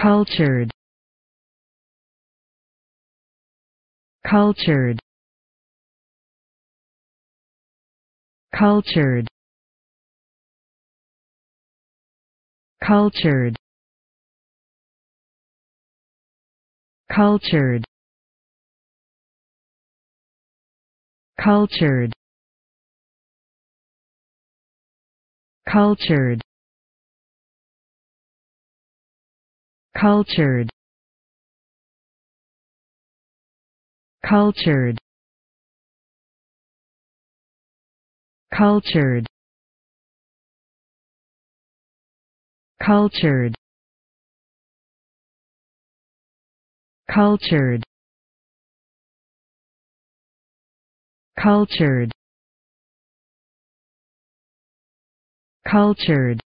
cultured cultured cultured cultured cultured cultured cultured cultured cultured cultured cultured cultured cultured cultured